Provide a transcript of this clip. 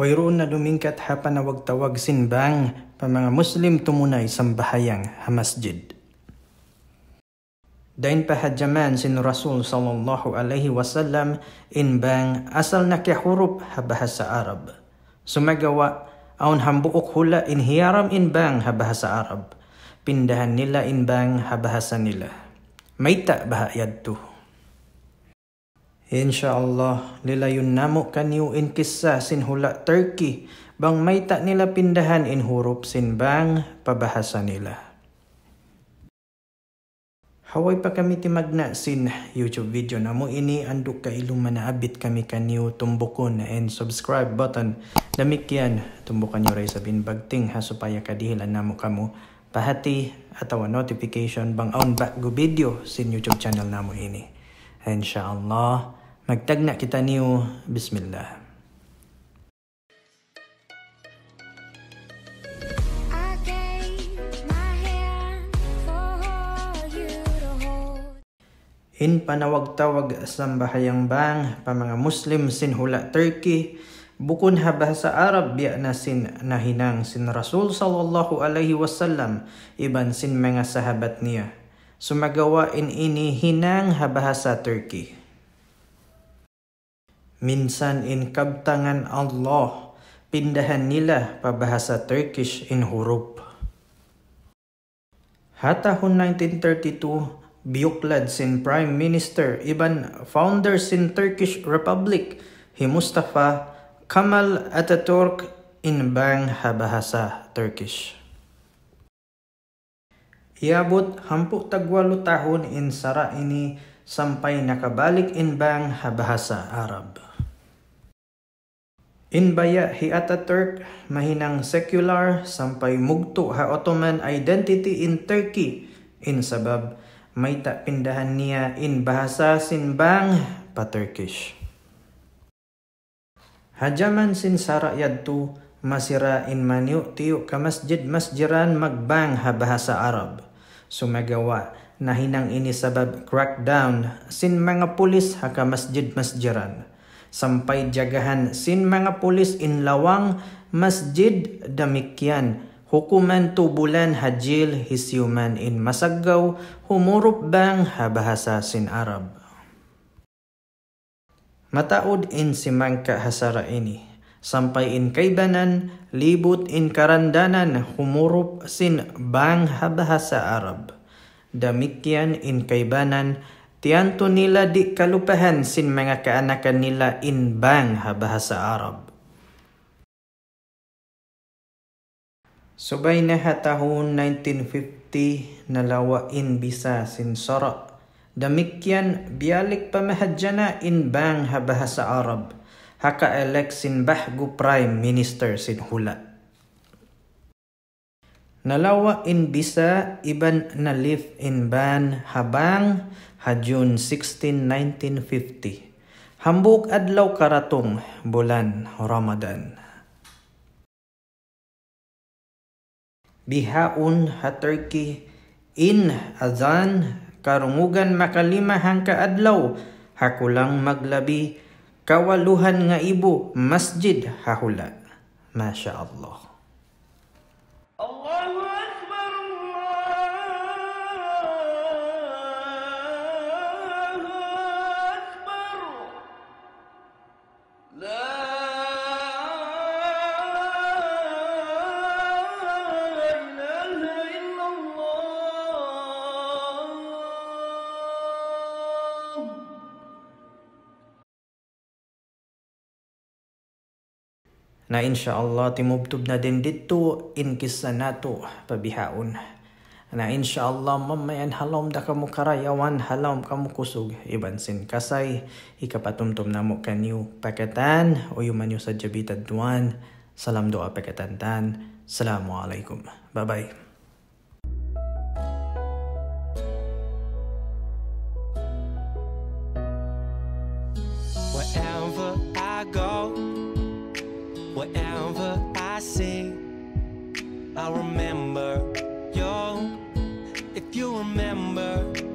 Wayroon na duminkat hapan na wagtawag sinbang pa mga Muslim tumunay sambahayang hamasjid. Dain pahajaman sin Rasul sallallahu alaihi wasallam inbang asal na kihurop habahas sa Arab. Sumagawa aon hambuok hula in hiyaram in bang habahasa Arab. Pindahan nila in bang habahasa nila. May ta bahayad to. Insyaallah, lilayun namo kanyo in kisah sin hula Turkey bang may ta nila pindahan in hurup sin bang pabahasa nila. Haway pa kami ti magna sin YouTube video na mo ini anduk ka ilong manaabit kami ka kaniyo tumbukon and subscribe button. Lamik tumbukan nyo ray sa binbagting ha supaya kadihilan na mo kamo pahati atawa notification bang aon bago video sin YouTube channel na mo ini. Inshallah, magtagna kita niyo. Bismillah. in panawag-tawag bahayang bang pa mga Muslim sin hula Turkey bukon haba sa Arab biya na sin nahinang sin Rasul sallallahu alaihi wasallam iban sin mga sahabat niya sumagawa in ini hinang haba sa Turkey minsan in kabtangan Allah pindahan nila pabahasa Turkish in hurup Hatahon 1932 Büyüklads and Prime Minister, iban founder in Turkish Republic, Hi Mustafa Kemal Atatürk in Bang Habahasa, Turkish. Iabot hampu tagwalo tahun in sara ini sampay nakabalik in Bang Habahasa, Arab. In Inbaya hi Atatürk mahinang secular sampay mugto ha Ottoman identity in Turkey in sabab may tapindahan niya in bahasa sinbang pa-Turkish. Hajaman sin sarayad tu masira in maniu tiyo ka masjid masjiran magbang ha bahasa Arab. Sumagawa na hinang ini sabab crackdown sin mga pulis ha ka masjid masjiran. Sampai jagahan sin mga pulis in lawang masjid damikyan hukuman tubulan hajil hisyuman in masaggaw humurup bang habahasa sin Arab. Mataud in si Mangka hasara ini, Sampai in kaibanan, libut in karandanan humurup sin bang habahasa Arab. Damikyan in kaibanan, tianto nila di kalupahan sin mga kaanakan nila in bang habahasa Arab. Subay na hataon 1950 nalawain bisa sinsara. Damikyan bialik in bang habaha sa Arab. Haka-elect sinbahgu Prime Minister sinhula. Nalawa in bisa iban na live in ban habang hajun 16, 1950. Hambuk adlaw karatong bulan Ramadan. bihaon ha Turkey in azan karungugan makalima hang kaadlaw hakulang maglabi kawaluhan nga ibo masjid hahula. Masya Allah. na insya Allah timubtub na din dito na nato pabihaon na insya Allah mamayan halom da kamu karayawan halom kamu kusog ibansin kasay ikapatumtum na mo kanyo pakatan o yumanyo sa jabitan duan salam doa tan, Assalamualaikum bye bye Whatever I see, I remember you. If you remember.